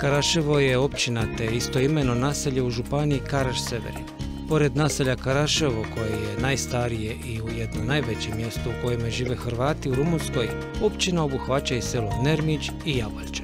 Karaševo je općina te istoimeno naselje u županiji Karaš Severin. Pored naselja Karaševo, koje je najstarije i u jedno najveće mjesto u kojem žive Hrvati u Rumunskoj, općina obuhvaća i selo Nermić i Jabalče.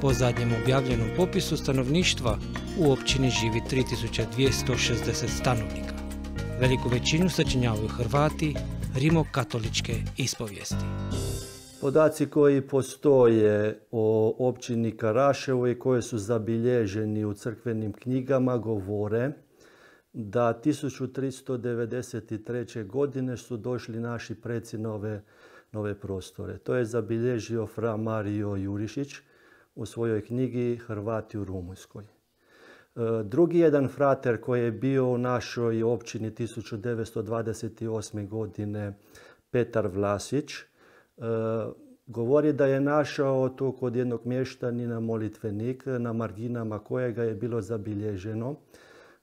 Po zadnjem objavljenom popisu stanovništva u općini živi 3260 stanovnika. Veliku većinu sačinjavaju Hrvati rimokatoličke ispovijesti. Podaci koji postoje o općini Karaševo i koji su zabilježeni u crkvenim knjigama govore da 1393. godine su došli naši preci na nove prostore. To je zabilježio fra Mario Jurišić u svojoj knjigi Hrvati u Rumunjskoj. E, drugi jedan frater koji je bio u našoj općini 1928. godine Petar Vlasić – E, govori da je našao to kod jednog mještanina molitvenik na marginama kojega je bilo zabilježeno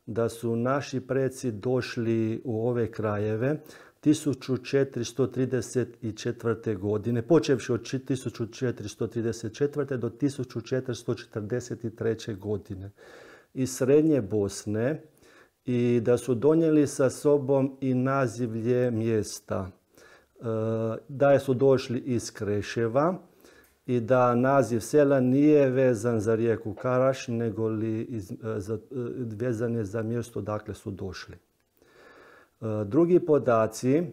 da su naši preci došli u ove krajeve 1434. godine, počevši od 1434. do 1443. godine iz Srednje Bosne i da su donijeli sa sobom i nazivlje mjesta da su došli iz Kreševa i da naziv sela nije vezan za rijeku Karaš, nego li iz, e, e, vezan je za mjesto dakle su došli. E, drugi podaci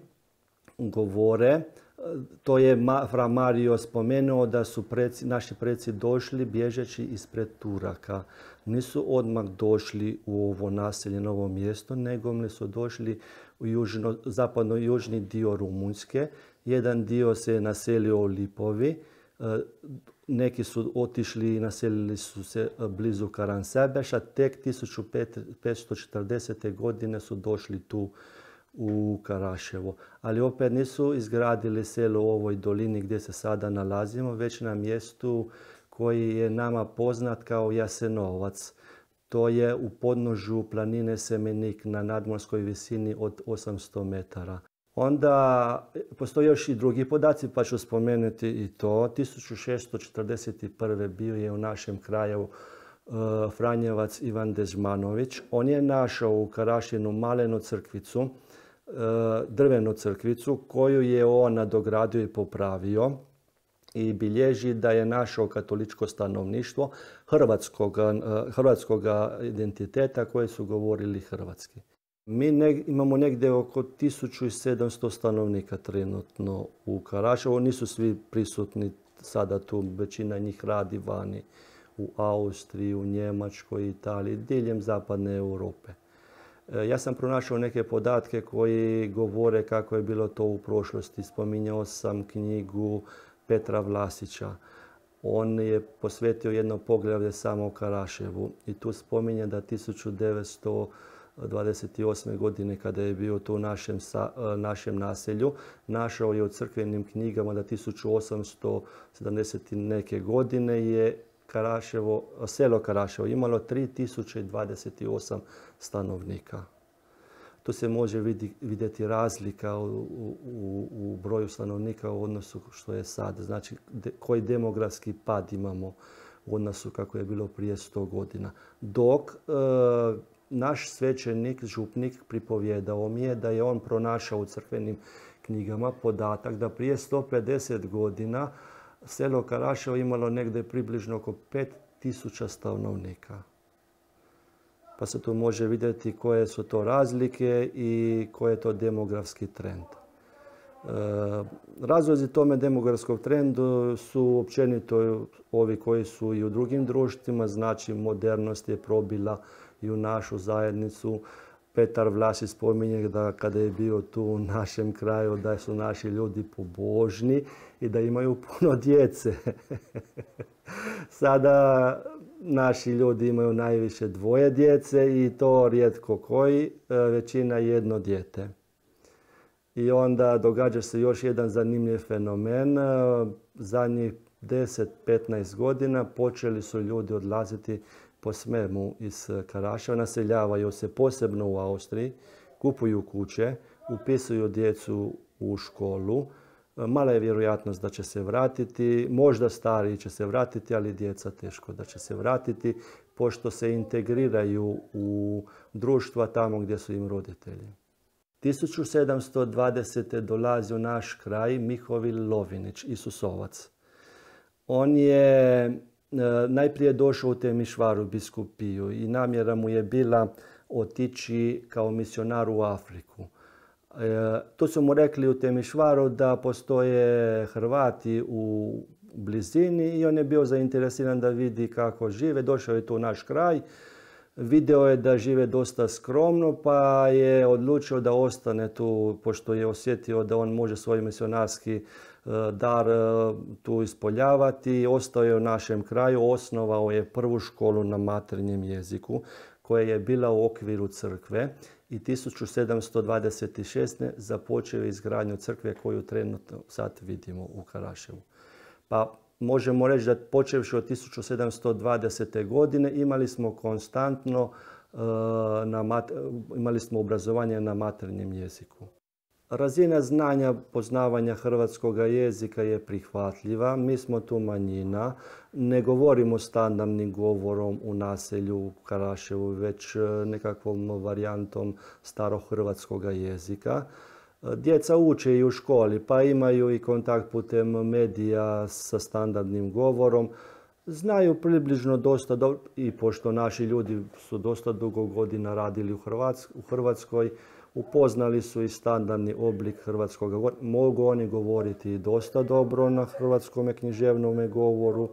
govore, to je Fra Mario spomenuo da su naši preci došli bježeći ispred Turaka. Nisu odmah došli u ovo naselje, novo mjesto, nego su došli u južno, zapadno-južni dio Rumunjske. Jedan dio se je naselio u Lipovi, e, neki su otišli i naselili su se e, blizu Karansebeša, Tek 1540. godine su došli tu u Karaševo. Ali opet nisu izgradili selo u ovoj dolini gdje se sada nalazimo, već na mjestu koji je nama poznat kao Jasenovac. To je u podnožu planine Semenik na nadmorskoj visini od 800 metara. Onda postoji još i drugi podaci, pa ću spomenuti i to. 1641. bio je u našem kraju e, Franjevac Ivan Dežmanović. On je našao u Karašinu malenu crkvicu, e, drvenu crkvicu, koju je on nadogradio i popravio i bilježi da je naše katoličko stanovništvo hrvatskog, eh, identiteta koje su govorili hrvatski. Mi imamo negdje oko 1700 stanovnika trenutno u Karaševu. Nisu svi prisutni sada tu, većina njih radi vani u Austriji, u Njemačkoj, Italiji, diljem zapadne Europe. Eh, ja sam pronašao neke podatke koji govore kako je bilo to u prošlosti. Spominjao sam knjigu Petra Vlasića. On je posvetio jedno poglavlje samo Karaševu i tu spominje da 1928. godine kada je bio to u našem, eh, našem naselju, našao je u crkvenim knjigama da 1870. neke godine je Karaševo, selo Karaševo imalo 3028 stanovnika. To se može vidjeti razlika u, broju stanovnika u odnosu što je sad. Znači koji demografski pad imamo u odnosu kako je bilo prije 100 godina. Dok e, naš svećenik, župnik, pripovjedao mi je da je on pronašao u crkvenim knjigama podatak da prije 150 godina selo Karaševo imalo negdje približno oko 5000 stanovnika pa se tu može vidjeti koje su to razlike i koji je to demografski trend. E, razlozi tome demografskog trendu su općenito ovi koji su i u drugim društvima, znači modernost je probila i u našu zajednicu. Petar vlasi spominje da kada je bio tu u našem kraju da su naši ljudi pobožni i da imaju puno djece. Sada naši ljudi imaju najviše dvoje djece i to rijetko koji, e, većina jedno dijete. I onda događa se još jedan zanimljiv fenomen. E, zadnjih 10-15 godina počeli su ljudi odlaziti po smemu iz Karaševa, naseljavaju se posebno u Austriji, kupuju kuće, upisuju djecu u školu, E, mala je vjerojatnost da će se vratiti, možda stari će se vratiti, ali djeca teško da će se vratiti, pošto se integriraju u društva tamo gdje su im roditelji. 1720. dolazi u naš kraj Mihovil Lovinić, Isusovac. On je e, najprije došao u Temišvaru, biskupiju, i namjera mu je bila otići kao misionar u Afriku. E, to su mu rekli u Temišvaru da postoje Hrvati u blizini i on je bio zainteresiran da vidi kako žive. Došao je tu u naš kraj, video je da žive dosta skromno pa je odlučio da ostane tu pošto je osjetio da on može svoj misionarski e, dar e, tu ispoljavati. Ostao je u našem kraju, osnovao je prvu školu na maternjem jeziku koja je bila u okviru crkve i 1726. započeo je izgradnju crkve koju trenutno sad vidimo u Karaševu. Pa možemo reći da počevši od 1720. godine imali smo konstantno e, imali smo obrazovanje na maternjem jeziku. Razina znanja poznavanja hrvatskog jezika je prihvatljiva, mi smo tu manjina, ne govorimo standardnim govorom u naselju u Karaševu, već e, nekakvom varijantom starohrvatskog jezika. E, djeca uče i u školi, pa imaju i kontakt putem medija sa standardnim govorom. Znaju približno dosta i pošto naši ljudi su dosta dugo godina radili u Hrvatskoj, Upoznali su i standardni oblik hrvatskog govora. Mogu oni govoriti dosta dobro na hrvatskom književnom govoru.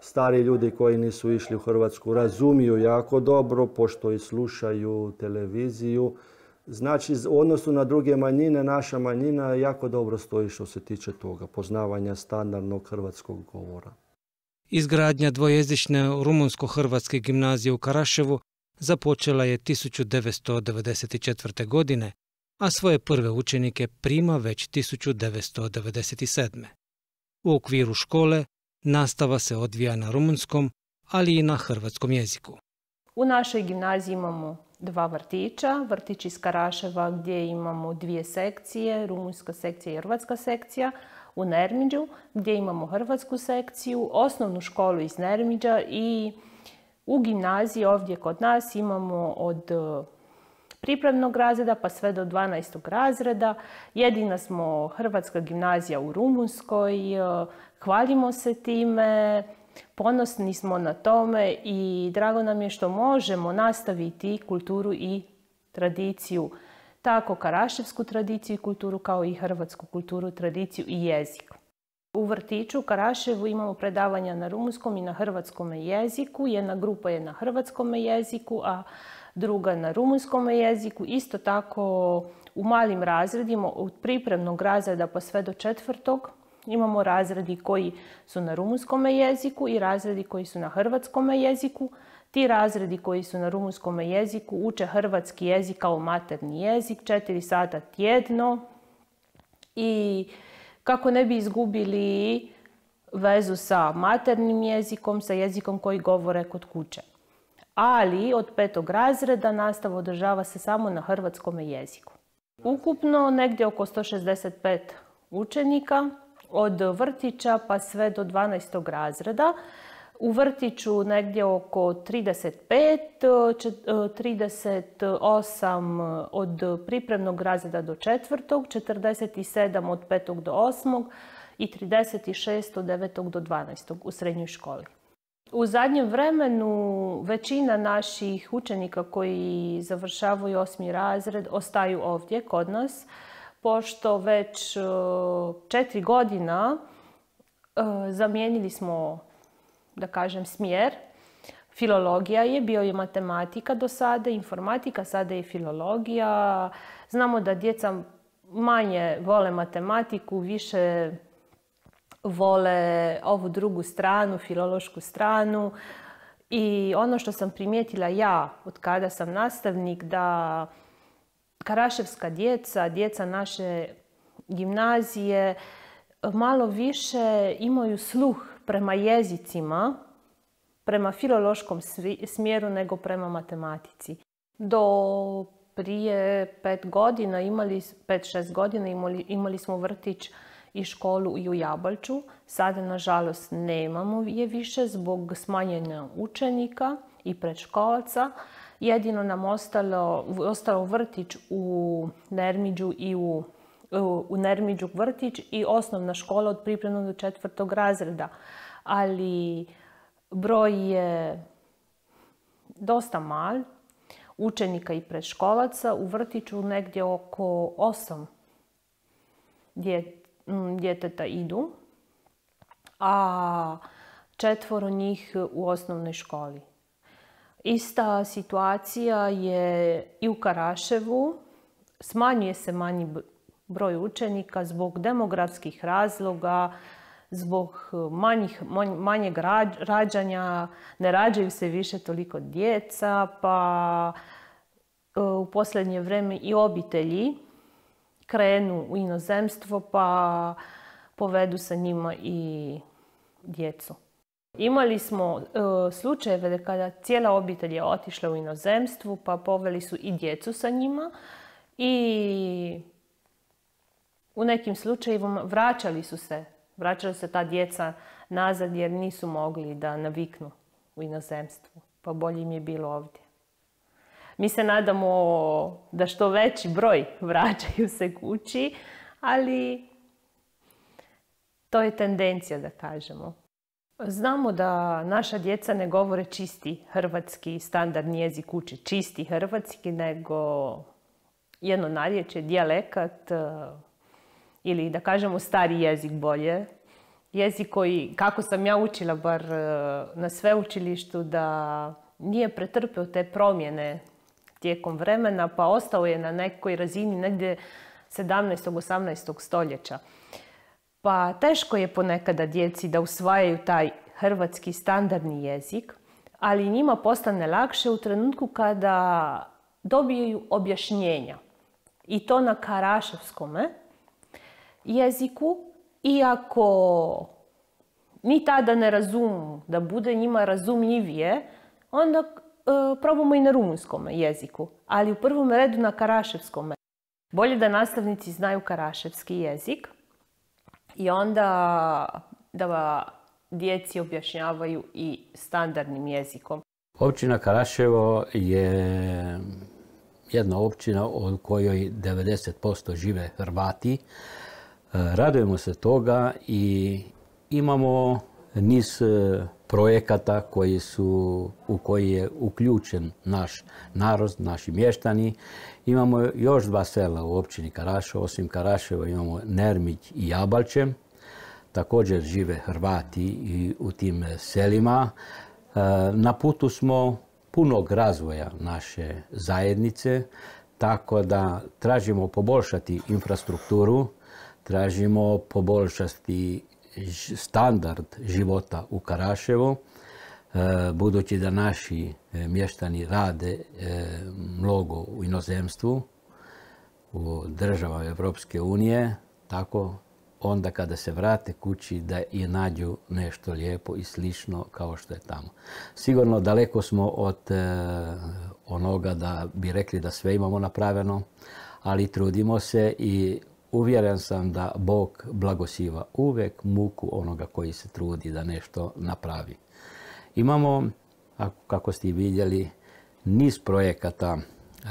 Stari ljudi koji nisu išli u Hrvatsku razumiju jako dobro, pošto i slušaju televiziju. Znači, u odnosu na druge manjine, naša manjina jako dobro stoji što se tiče toga, poznavanja standardnog hrvatskog govora. Izgradnja dvojezične rumunsko-hrvatske gimnazije u Karaševu započela je 1994. godine, a svoje prve učenike prima već 1997. U okviru škole nastava se odvija na rumunskom, ali i na hrvatskom jeziku. U našoj gimnaziji imamo dva vrtića, vrtić iz Karaševa gdje imamo dvije sekcije, rumunjska sekcija i hrvatska sekcija, u Nermiđu gdje imamo hrvatsku sekciju, osnovnu školu iz Nermiđa i u gimnaziji ovdje kod nas imamo od e, pripremnog razreda pa sve do 12. razreda. Jedina smo Hrvatska gimnazija u Rumunskoj, e, hvalimo se time, ponosni smo na tome i drago nam je što možemo nastaviti kulturu i tradiciju, tako karaševsku tradiciju i kulturu kao i hrvatsku kulturu, tradiciju i jezik. U vrtiću u Karaševu imamo predavanja na rumunskom i na hrvatskom jeziku. Jedna grupa je na hrvatskom jeziku, a druga na rumunskom jeziku. Isto tako u malim razredima, od pripremnog razreda pa sve do četvrtog, imamo razredi koji su na rumunskom jeziku i razredi koji su na hrvatskom jeziku. Ti razredi koji su na rumunskom jeziku uče hrvatski jezik kao materni jezik, Četiri sata tjedno i kako ne bi izgubili vezu sa maternim jezikom, sa jezikom koji govore kod kuće. Ali od petog razreda nastava održava se samo na hrvatskom jeziku. Ukupno negdje oko 165 učenika od vrtića pa sve do 12. razreda u vrtiću negdje oko 35, 38 eh, eh, eh, od pripremnog razreda do četvrtog, 47 od petog do osmog i 36 od devetog do 12 u srednjoj školi. U zadnjem vremenu većina naših učenika koji završavaju osmi razred ostaju ovdje kod nas, pošto već četiri godina zamijenili smo da kažem, smjer. Filologija je, bio je matematika do sada, informatika, sada je filologija. Znamo da djeca manje vole matematiku, više vole ovu drugu stranu, filološku stranu. I ono što sam primijetila ja od kada sam nastavnik, da karaševska djeca, djeca naše gimnazije, malo više imaju sluh prema jezicima, prema filološkom smjeru nego prema matematici. Do prije pet godina, imali, pet, šest godina imali, smo vrtić i školu i u Jabalču. Sada, nažalost, nemamo je više zbog smanjenja učenika i predškolaca. Jedino nam ostalo, ostalo vrtić u Nermiđu i u u Nermiđu vrtić i osnovna škola od pripremnog do četvrtog razreda. Ali broj je dosta mal, učenika i preškolaca, u vrtiću negdje oko osam djeteta idu, a četvoro njih u osnovnoj školi. Ista situacija je i u Karaševu. Smanjuje se manji broj učenika zbog demografskih razloga, zbog eh, manjeg rađanja, ne rađaju se više toliko djeca, pa eh, u posljednje vrijeme i obitelji krenu u inozemstvo pa povedu sa njima i djecu. Imali smo eh, slučajeve kada cijela obitelj je otišla u inozemstvu pa poveli su i djecu sa njima i u nekim slučajevima vraćali su se, vraćali se ta djeca nazad jer nisu mogli da naviknu u inozemstvu. Pa bolje im je bilo ovdje. Mi se nadamo da što veći broj vraćaju se kući, ali to je tendencija da kažemo. Znamo da naša djeca ne govore čisti hrvatski standardni jezik kući, čisti hrvatski, nego jedno narječe, dijalekat ili da kažemo stari jezik bolje. Jezik koji, kako sam ja učila bar e, na sveučilištu, da nije pretrpeo te promjene tijekom vremena, pa ostao je na nekoj razini negdje 17. 18. stoljeća. Pa teško je ponekada djeci da usvajaju taj hrvatski standardni jezik, ali njima postane lakše u trenutku kada dobiju objašnjenja. I to na karaševskome, jeziku, iako ni tada ne razum, da bude njima razumljivije, onda e, probamo i na rumunskom jeziku, ali u prvom redu na karaševskom. Bolje da nastavnici znaju karaševski jezik i onda da djeci objašnjavaju i standardnim jezikom. Općina Karaševo je jedna općina od kojoj 90% žive Hrvati Radujemo se toga i imamo niz e, projekata koji su, u koji je uključen naš narod, naši mještani. Imamo još dva sela u općini Karaševo, osim Karaševa imamo Nermić i Jabalče. Također žive Hrvati i u tim e, selima. E, na putu smo punog razvoja naše zajednice, tako da tražimo poboljšati infrastrukturu, tražimo poboljšati standard života u Karaševu, e, budući da naši e, mještani rade e, mnogo u inozemstvu, u državama Europske unije, tako onda kada se vrate kući da i nađu nešto lijepo i slično kao što je tamo. Sigurno daleko smo od onoga da bi rekli da sve imamo napravljeno, ali trudimo se i Uvjeren sam da Bog blagosiva uvijek muku onoga koji se trudi da nešto napravi. Imamo, kako ste vidjeli, niz projekata e,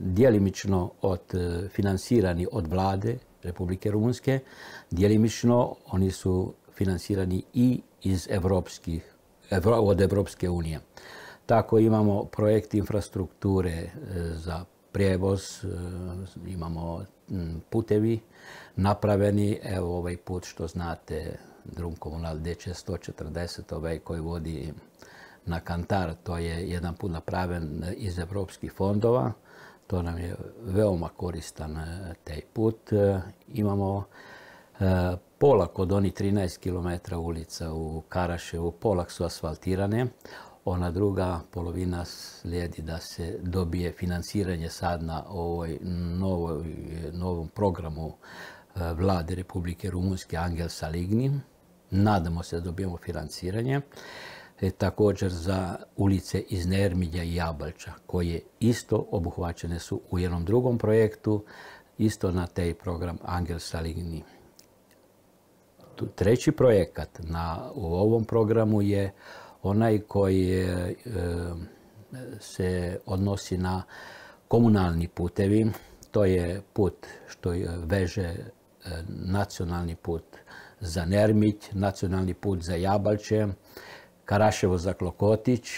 djelimično od, e, financirani od vlade Republike Rumunske, djelimično oni su financirani i iz evropskih, od Evropske unije. Tako imamo projekt infrastrukture e, za prijevoz, e, imamo putevi napraveni, evo ovaj put što znate, drum komunal 140 koji vodi na Kantar, to je jedan put napraven iz evropskih fondova, to nam je veoma koristan e, taj put. E, imamo pola kod onih 13 km ulica u Karaševu, polak su asfaltirane ona druga polovina slijedi da se dobije financiranje sad na ovoj novom programu e, vlade Republike Rumunjske Angel Saligni. Nadamo se da dobijemo financiranje. E, također za ulice iz Nermidja i Jabalča koje isto obuhvaćene su u jednom drugom projektu, isto na taj program Angel Saligni. Treći projekat na, u ovom programu je onaj koji eh, se odnosi na komunalni putevi, to je put što veže eh, nacionalni put za Nermić, nacionalni put za Jabalče, Karaševo za Klokotić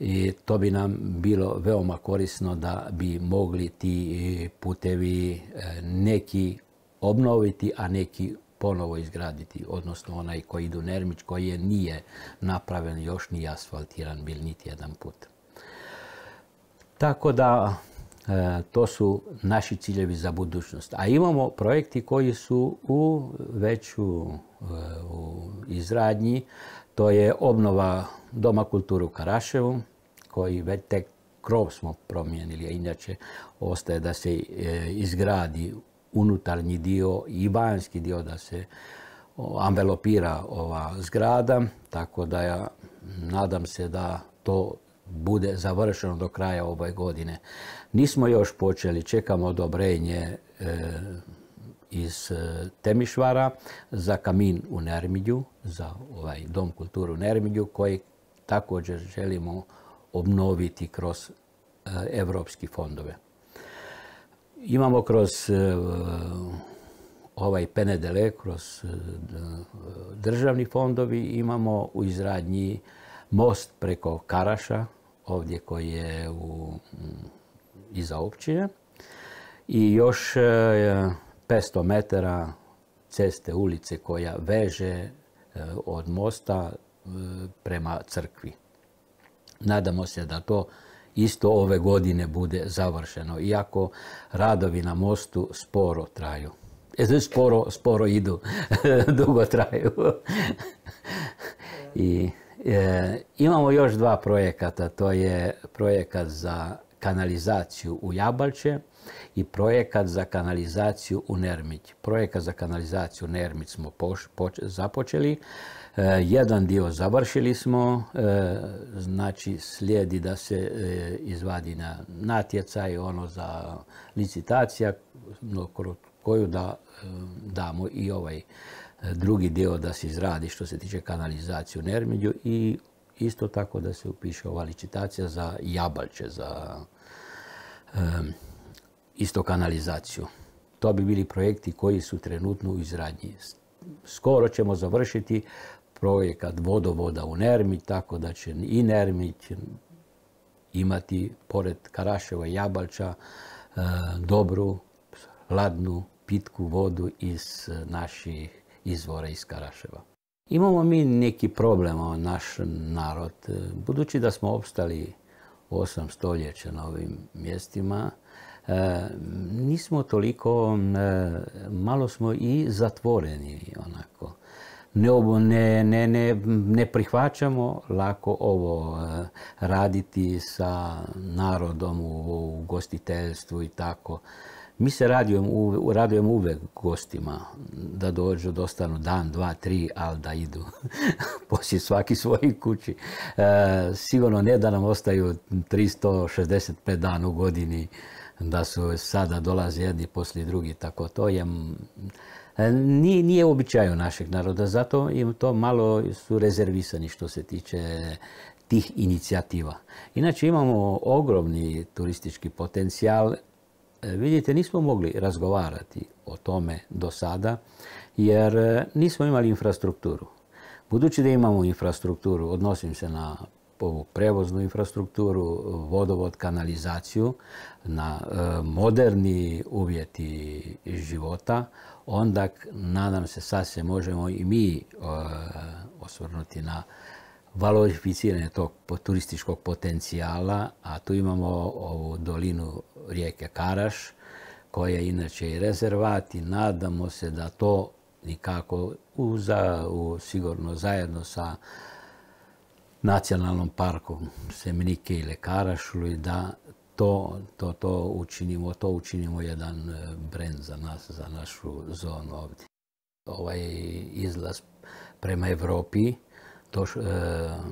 i to bi nam bilo veoma korisno da bi mogli ti putevi eh, neki obnoviti, a neki ponovo izgraditi, odnosno onaj koji idu Nermić, koji je nije napraven još ni asfaltiran bil niti jedan put. Tako da e, to su naši ciljevi za budućnost. A imamo projekti koji su u veću e, u izradnji. To je obnova Doma kulturu u Karaševu, koji već tek krov smo promijenili, a inače ostaje da se e, izgradi unutarnji dio i vanjski dio da se ambelopira ova zgrada, tako da ja nadam se da to bude završeno do kraja ove godine. Nismo još počeli, čekamo odobrenje e, iz e, Temišvara za kamin u Nermidju, za ovaj Dom kulturu u Nermidju koji također želimo obnoviti kroz e, evropski fondove. Imamo kroz e, ovaj penedele, kroz e, državni fondovi, imamo u izradnji most preko Karaša, ovdje koji je u, iza općine. I još 500 e, metara ceste, ulice koja veže od mosta prema crkvi. Nadamo se da to isto ove godine bude završeno, iako radovi na mostu sporo traju. E, sporo, sporo idu, dugo traju. I, e, imamo još dva projekata, to je projekat za kanalizaciju u Jabalče i projekat za kanalizaciju u Nermić. Projekat za kanalizaciju u Nermić smo započeli. E, jedan dio završili smo, e, znači slijedi da se e, izvadi na natjecaj, ono za licitacija, koju da damo i ovaj drugi dio da se izradi što se tiče kanalizacije u i isto tako da se upiše ova licitacija za jabalče, za isto kanalizaciju. To bi bili projekti koji su trenutno u izradnji skoro ćemo završiti projekat vodovoda u Nermi, tako da će i Nermi imati, pored Karaševa i Jabalča, e, dobru, hladnu pitku vodu iz e, naših izvora iz Karaševa. Imamo mi neki problem, naš narod. E, budući da smo opstali 8 osam stoljeća na ovim mjestima, E, nismo toliko, e, malo smo i zatvoreni onako. Ne, ne, ne, ne, prihvaćamo lako ovo e, raditi sa narodom u gostiteljstvu i tako. Mi se radujemo, radujemo uvek gostima da dođu, dostanu dan, dva, tri, ali da idu poslije svaki svojih kući. sigurno ne da nam ostaju 365 dana u godini da su sada dolaze jedni poslije drugi, tako to je, e, nije, u običaju našeg naroda, zato im to malo su rezervisani što se tiče tih inicijativa. Inače imamo ogromni turistički potencijal, e, vidite nismo mogli razgovarati o tome do sada jer e, nismo imali infrastrukturu. Budući da imamo infrastrukturu, odnosim se na ovu prevoznu infrastrukturu, vodovod, kanalizaciju, na e, moderni uvjeti života, onda nadam se sad se možemo i mi e, osvrnuti na valorificiranje tog turističkog potencijala, a tu imamo ovu dolinu rijeke Karaš, koja je inače i rezervat i nadamo se da to nikako uza, u, sigurno zajedno sa nacionalnom parku Semenike ili i da to, to, to učinimo, to učinimo jedan e, brend za nas, za našu zonu ovdje. Ovaj izlaz prema Europi to e,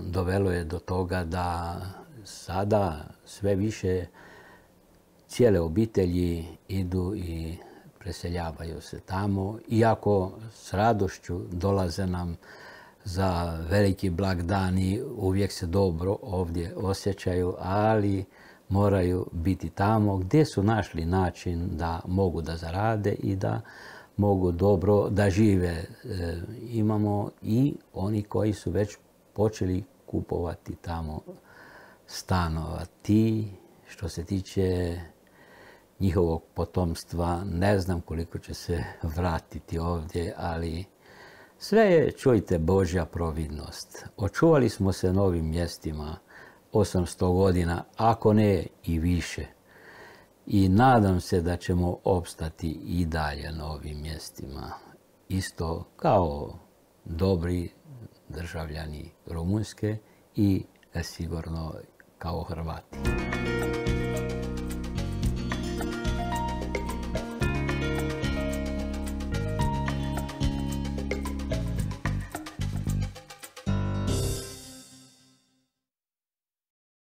dovelo je do toga da sada sve više cijele obitelji idu i preseljavaju se tamo, iako s radošću dolaze nam za veliki blagdani uvijek se dobro ovdje osjećaju, ali moraju biti tamo gdje su našli način da mogu da zarade i da mogu dobro da žive. E, imamo i oni koji su već počeli kupovati tamo stanova. Ti što se tiče njihovog potomstva ne znam koliko će se vratiti ovdje, ali sve je, čujte, Božja providnost. Očuvali smo se novim mjestima 800 godina, ako ne i više. I nadam se da ćemo opstati i dalje na ovim mjestima. Isto kao dobri državljani Rumunjske i e, sigurno kao Hrvati.